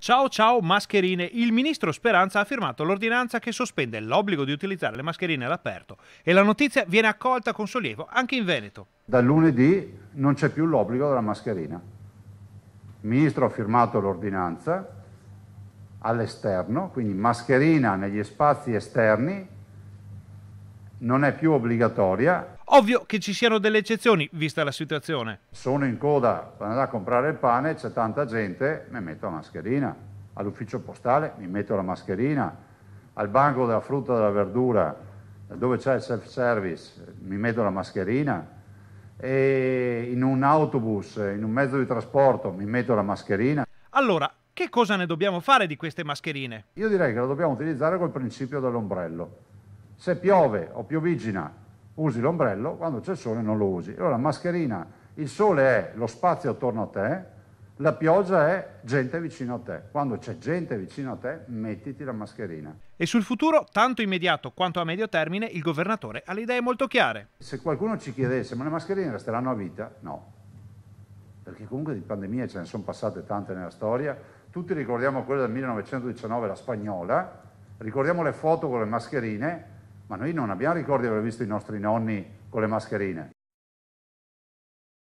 Ciao ciao mascherine, il ministro Speranza ha firmato l'ordinanza che sospende l'obbligo di utilizzare le mascherine all'aperto e la notizia viene accolta con sollievo anche in Veneto. Da lunedì non c'è più l'obbligo della mascherina. Il ministro ha firmato l'ordinanza all'esterno, quindi mascherina negli spazi esterni non è più obbligatoria. Ovvio che ci siano delle eccezioni, vista la situazione. Sono in coda per andare a comprare il pane, c'è tanta gente, mi metto la mascherina. All'ufficio postale mi metto la mascherina. Al banco della frutta e della verdura, dove c'è il self-service, mi metto la mascherina. E in un autobus, in un mezzo di trasporto, mi metto la mascherina. Allora, che cosa ne dobbiamo fare di queste mascherine? Io direi che la dobbiamo utilizzare col principio dell'ombrello se piove o piovigina usi l'ombrello, quando c'è il sole non lo usi. Allora mascherina, il sole è lo spazio attorno a te, la pioggia è gente vicino a te. Quando c'è gente vicino a te, mettiti la mascherina. E sul futuro, tanto immediato quanto a medio termine, il governatore ha le idee molto chiare. Se qualcuno ci chiedesse, ma le mascherine resteranno a vita? No. Perché comunque di pandemie ce ne sono passate tante nella storia. Tutti ricordiamo quella del 1919, la spagnola. Ricordiamo le foto con le mascherine ma noi non abbiamo ricordi di aver visto i nostri nonni con le mascherine.